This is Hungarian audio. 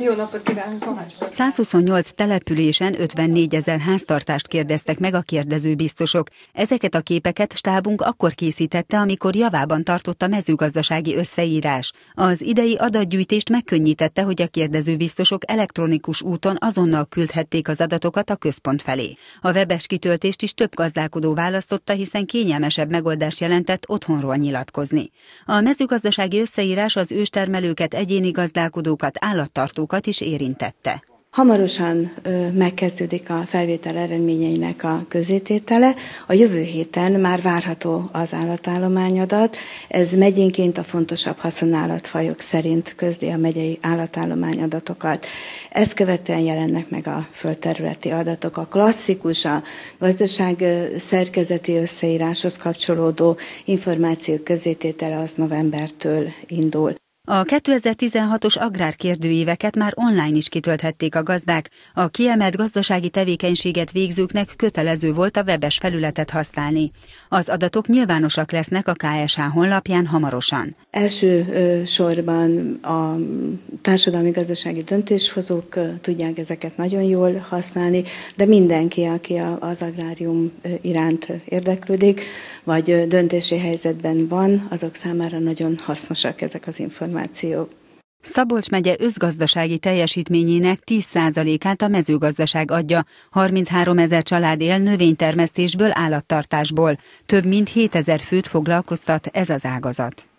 Jó napot kívánok, Kovács 128 településen 54 ezer háztartást kérdeztek meg a kérdező biztosok. Ezeket a képeket stábunk akkor készítette, amikor javában tartott a mezőgazdasági összeírás. Az idei adatgyűjtést megkönnyítette, hogy a kérdező biztosok elektronikus úton azonnal küldhették az adatokat a központ felé. A webes kitöltést is több gazdálkodó választotta, hiszen kényelmesebb megoldás jelentett otthonról nyilatkozni. A mezőgazdasági összeírás az őstermelőket, egyéni gazdálkodókat, állattartókat hallgatókat is érintette. Hamarosan megkezdődik a felvétel eredményeinek a közététele. A jövő héten már várható az állatállományadat. Ez megyénként a fontosabb haszonállatfajok szerint közli a megyei állatállományadatokat. Ezt követően jelennek meg a földterületi adatok. A klasszikus, a gazdaság szerkezeti összeíráshoz kapcsolódó információk közététele az novembertől indul. A 2016-os agrárkérdőíveket már online is kitölthették a gazdák. A kiemelt gazdasági tevékenységet végzőknek kötelező volt a webes felületet használni. Az adatok nyilvánosak lesznek a KSH honlapján hamarosan. Első sorban a társadalmi-gazdasági döntéshozók tudják ezeket nagyon jól használni, de mindenki, aki az agrárium iránt érdeklődik, vagy döntési helyzetben van, azok számára nagyon hasznosak ezek az információk információ. Szabolcs megye összgazdasági teljesítményének 10%-át a mezőgazdaság adja, 33 ezer család él növénytermesztésből, állattartásból. Több mint 7 ezer főt foglalkoztat ez az ágazat.